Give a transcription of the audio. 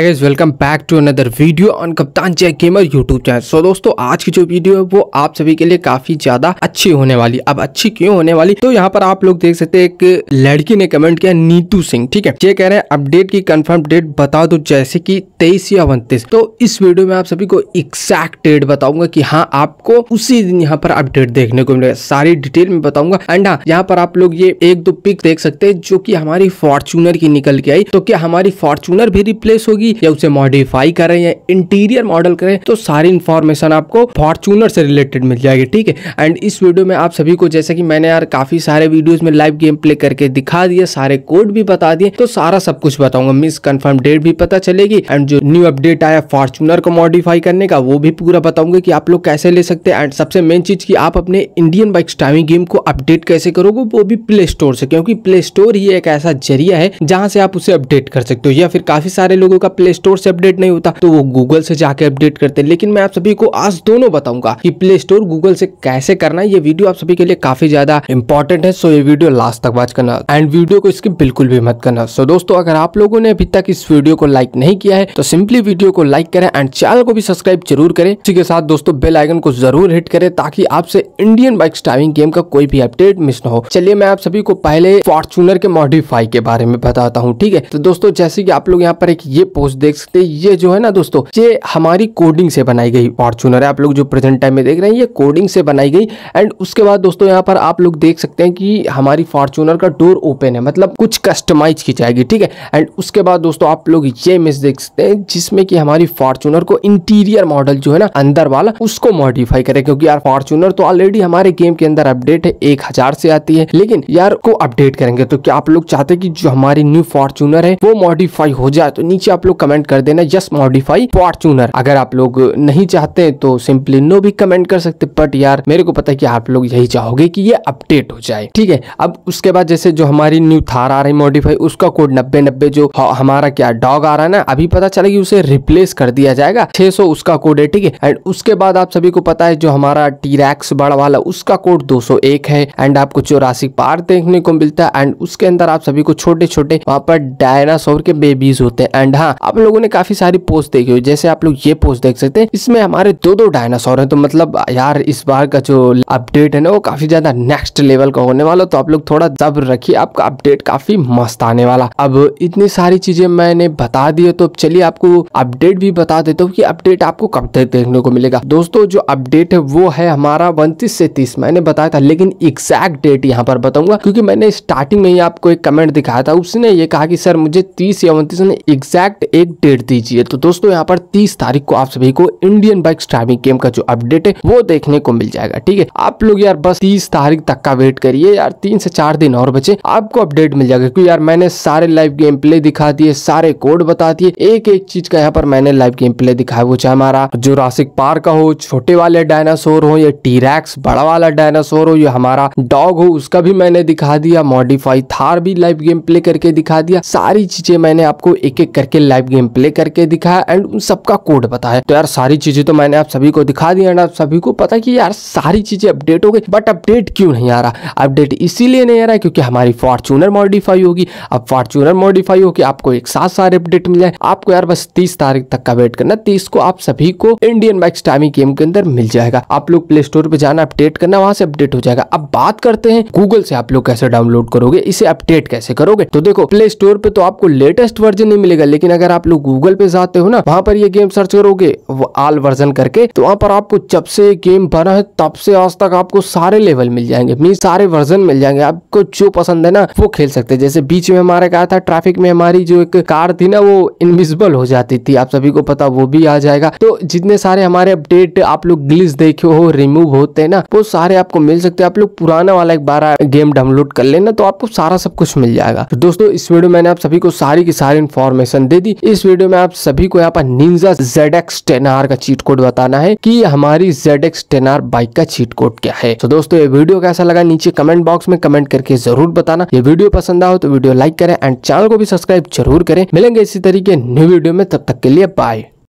hi guys welcome back to another video on Kaptaan Jay gamer YouTube channel so दोस्तों आज की जो वीडियो है वो आप सभी के लिए काफी ज्यादा अच्छी होने वाली अब अच्छी क्यों होने वाली तो यहाँ पर आप लोग देख सकते हैं एक लड़की ने कमेंट किया नीतू सिंह ठीक है ये कह रहे हैं अपडेट की कंफर्म डेट बता दो जैसे की तेईस या उनतीस तो इस वीडियो में आप सभी को एक्सैक्ट डेट बताऊंगा की हाँ आपको उसी दिन यहाँ पर अपडेट देखने को मिलेगा सारी डिटेल में बताऊंगा एंड हाँ यहाँ पर आप लोग ये एक दो पिक देख सकते हैं जो की हमारी फॉर्चूनर की निकल के आई तो क्या हमारी फॉर्चूनर भी रिप्लेस होगी की या उसे मॉडिफाई करें या इंटीरियर मॉडल करें तो सारी इन्फॉर्मेशन आपको फॉर्चूनर से रिलेटेड मिल जाएगी ठीक है एंड इस वीडियो में आप सभी को जैसे कि मैंने यार काफी सारे वीडियोज में लाइव गेम प्ले करके दिखा दिए सारे कोड भी बता दिए तो सारा सब कुछ बताऊंगा मिस कन्फर्म डेट भी पता चलेगी एंड जो न्यू अपडेट आया फॉर्चूनर को मॉडिफाई करने का वो भी पूरा बताऊंगा कि आप लोग कैसे ले सकते हैं एंड सबसे मेन चीज की आप अपने इंडियन बाइक स्टाइविंग गेम को अपडेट कैसे करोगे वो भी प्ले स्टोर से क्योंकि प्ले स्टोर ही एक ऐसा जरिया है जहां से आप उसे अपडेट कर सकते हो या फिर काफी सारे लोगों का प्ले स्टोर से अपडेट नहीं होता तो वो गूगल से जाके अपडेट करते हैं लेकिन मैं आप सभी को आज दोनों बताऊंगा कि प्ले स्टोर गूगल से कैसे करना है ये वीडियो आप सभी के लिए काफी ज्यादा इंपॉर्टेंट है सो ये वीडियो लास्ट तक वॉच करना एंड वीडियो को स्किप बिल्कुल भी मत करना सो दोस्तों अगर आप लोगों ने अभी तक इस वीडियो को लाइक नहीं किया है तो सिंपली वीडियो को लाइक करें एंड चैनल को भी सब्सक्राइब जरूर करें इसी के साथ दोस्तों बेल आइकन को जरूर हिट करें ताकि आपसे इंडियन बाइक स्टाइविंग गेम का कोई भी अपडेट मिस न हो चलिए मैं आप सभी को पहले फॉर्चूनर के मॉडिफाई के बारे में बताता हूँ ठीक है तो दोस्तों जैसे कि आप लोग यहाँ पर एक ये पोस्ट देख सकते हैं ये जो है ना दोस्तों ये हमारी कोडिंग से बनाई गई फॉर्चूनर है आप लोग जो प्रेजेंट टाइम में देख रहे हैं ये कोडिंग से बनाई गई एंड उसके बाद दोस्तों यहाँ पर आप लोग देख सकते हैं कि हमारी फॉर्चूनर का डोर ओपन है मतलब कुछ कस्टमाइज की जाएगी ठीक है एंड उसके बाद दोस्तों आप लोग ये इमेज देख सकते हैं जिसमें कि हमारी फॉर्चूनर को इंटीरियर मॉडल जो है ना अंदर वाला उसको मॉडिफाई करे क्योंकि यार फॉर्चूनर तो ऑलरेडी हमारे गेम के अंदर अपडेट है एक हजार से आती है लेकिन यार को अपडेट करेंगे तो क्या आप लोग चाहते कि जो हमारी न्यू फॉर्चूनर है वो मॉडिफाई हो जाए तो नीचे आप लोग लोग कमेंट कर देना जस्ट मॉडिफाई फॉर्चूनर अगर आप लोग नहीं चाहते तो सिंपली नो भी कमेंट कर सकते बट यार मेरे को पता है कि आप लोग यही चाहोगे कि ये अपडेट हो जाए ठीक है अब उसके बाद जैसे जो हमारी न्यू थार आ रही मॉडिफाई उसका कोड नब्बे नब्बे जो हमारा क्या डॉग आ रहा है ना अभी पता चला कि उसे रिप्लेस कर दिया जाएगा 600 उसका कोड है ठीक है एंड उसके बाद आप सभी को पता है जो हमारा टीरैक्स बड़ा वाला उसका कोड 201 है एंड आपको चौरासी पार देखने को मिलता है एंड उसके अंदर आप सभी को छोटे छोटे वहां पर डायनासोर के बेबीज होते हैं एंड हाँ आप लोगों ने काफी सारी पोस्ट देखी हुई जैसे आप लोग ये पोस्ट देख सकते हैं इसमें हमारे दो दो डायनासोर है तो मतलब यार इस बार का जो अपडेट है ना वो काफी ज्यादा नेक्स्ट लेवल का होने वाला तो आप लोग थोड़ा दब रखिए आपका अपडेट काफी मस्त आने वाला अब इतनी सारी चीजें मैंने बता दी है तो चलिए आपको अपडेट भी बता देता हूँ की अपडेट आपको कब तक देखने को मिलेगा दोस्तों जो अपडेट है वो है हमारा उनतीस से तीस मैंने बताया था लेकिन एग्जैक्ट डेट यहाँ पर बताऊंगा क्योंकि मैंने स्टार्टिंग में ही आपको एक कमेंट दिखाया था उसने ये कहा कि सर मुझे तीस या उनतीस में एग्जैक्ट एक डेट दीजिए तो दोस्तों यहाँ पर तीस तारीख को आप सभी को इंडियन बाइक स्ट्राइविंग गेम का जो अपडेट है वो देखने को मिल जाएगा ठीक है आप लोग यार बस तीस तारीख तक का वेट करिए यार तीन से चार दिन और बचे आपको अपडेट मिल जाएगा क्योंकि यार मैंने सारे लाइव गेम प्ले दिखा दिए सारे कोड बता दिए एक एक चीज का यहाँ पर मैंने लाइव गेम प्ले दिखाया वो चाहे हमारा जो रासिक पार्क हो छोटे वाले डायनासोर हो या टीरैक्स बड़ा वाला डायनासोर हो या हमारा डॉग हो उसका भी मैंने दिखा दिया मॉडिफाई थार भी लाइव गेम प्ले करके दिखा दिया सारी चीजें मैंने आपको एक एक करके लाइव लाइव गेम प्ले करके दिखाया एंड उन सबका कोड बताया तो यार सारी चीजें तो मैंने आप सभी को दिखा दी एंड आप सभी को पता कि यार सारी चीजें अपडेट हो गई बट अपडेट क्यों नहीं आ रहा अपडेट इसीलिए नहीं आ रहा क्योंकि हमारी फॉर्चूनर मॉडिफाई होगी अब फॉर्चूनर मॉडिफाई होगी आपको एक साथ सारे अपडेट मिल जाए आपको यार बस तीस तारीख तक का वेट करना तीस को आप सभी को इंडियन मैक्स टाइमी गेम के अंदर मिल जाएगा आप लोग प्ले स्टोर पर जाना अपडेट करना वहां से अपडेट हो जाएगा अब बात करते हैं गूगल से आप लोग कैसे डाउनलोड करोगे इसे अपडेट कैसे करोगे तो देखो प्ले स्टोर पे तो आपको लेटेस्ट वर्जन नहीं मिलेगा लेकिन अगर अगर आप लोग गूगल पे जाते हो ना वहाँ पर ये गेम सर्च करोगे आल वर्जन करके तो वहाँ पर आपको जब से गेम बना है तब से आज तक आपको सारे लेवल मिल जाएंगे मीन सारे वर्जन मिल जाएंगे आपको जो पसंद है ना वो खेल सकते हैं जैसे बीच में हमारे कहा था ट्रैफिक में हमारी जो एक कार थी ना वो इनविजिबल हो जाती थी आप सभी को पता वो भी आ जाएगा तो जितने सारे हमारे अपडेट आप लोग ग्लिस देखे हो रिमूव होते हैं ना वो सारे आपको मिल सकते हैं आप लोग पुराना वाला एक बार गेम डाउनलोड कर लेना तो आपको सारा सब कुछ मिल जाएगा तो दोस्तों इस वीडियो मैंने आप सभी को सारी की सारी इन्फॉर्मेशन दे दी इस वीडियो में आप सभी को यहाँ पर निंजा जेड एक्स का चीट कोड बताना है कि हमारी जेड एक्स बाइक का चीट कोड क्या है तो दोस्तों ये वीडियो कैसा लगा नीचे कमेंट बॉक्स में कमेंट करके जरूर बताना ये वीडियो पसंद आओ तो वीडियो लाइक करें एंड चैनल को भी सब्सक्राइब जरूर करें मिलेंगे इसी तरीके न्यू वीडियो में तब तक के लिए बाय